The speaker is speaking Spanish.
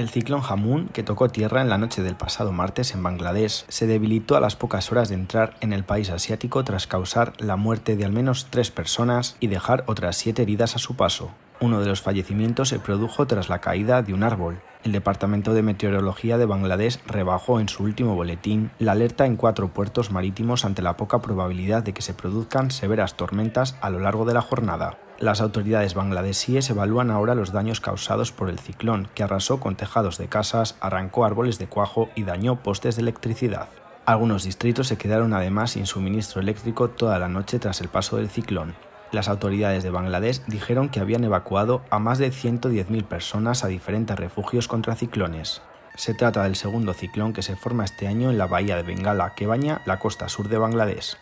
El ciclón Hamun, que tocó tierra en la noche del pasado martes en Bangladesh, se debilitó a las pocas horas de entrar en el país asiático tras causar la muerte de al menos tres personas y dejar otras siete heridas a su paso. Uno de los fallecimientos se produjo tras la caída de un árbol. El Departamento de Meteorología de Bangladesh rebajó en su último boletín la alerta en cuatro puertos marítimos ante la poca probabilidad de que se produzcan severas tormentas a lo largo de la jornada. Las autoridades bangladesíes evalúan ahora los daños causados por el ciclón, que arrasó con tejados de casas, arrancó árboles de cuajo y dañó postes de electricidad. Algunos distritos se quedaron además sin suministro eléctrico toda la noche tras el paso del ciclón. Las autoridades de Bangladesh dijeron que habían evacuado a más de 110.000 personas a diferentes refugios contra ciclones. Se trata del segundo ciclón que se forma este año en la bahía de Bengala, que baña la costa sur de Bangladesh.